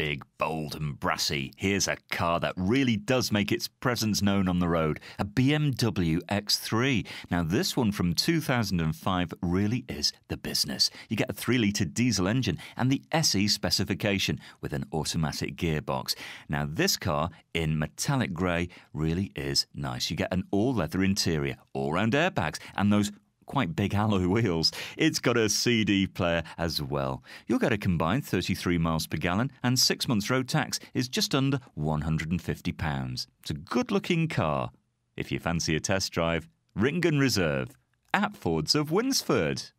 big, bold, and brassy, here's a car that really does make its presence known on the road a BMW X3. Now, this one from 2005 really is the business. You get a 3 litre diesel engine and the SE specification with an automatic gearbox. Now, this car in metallic grey really is nice. You get an all leather interior, all round airbags, and those quite big alloy wheels. It's got a CD player as well. You'll get a combined 33 miles per gallon and six months road tax is just under £150. It's a good looking car. If you fancy a test drive, Ringen Reserve at Fords of Winsford.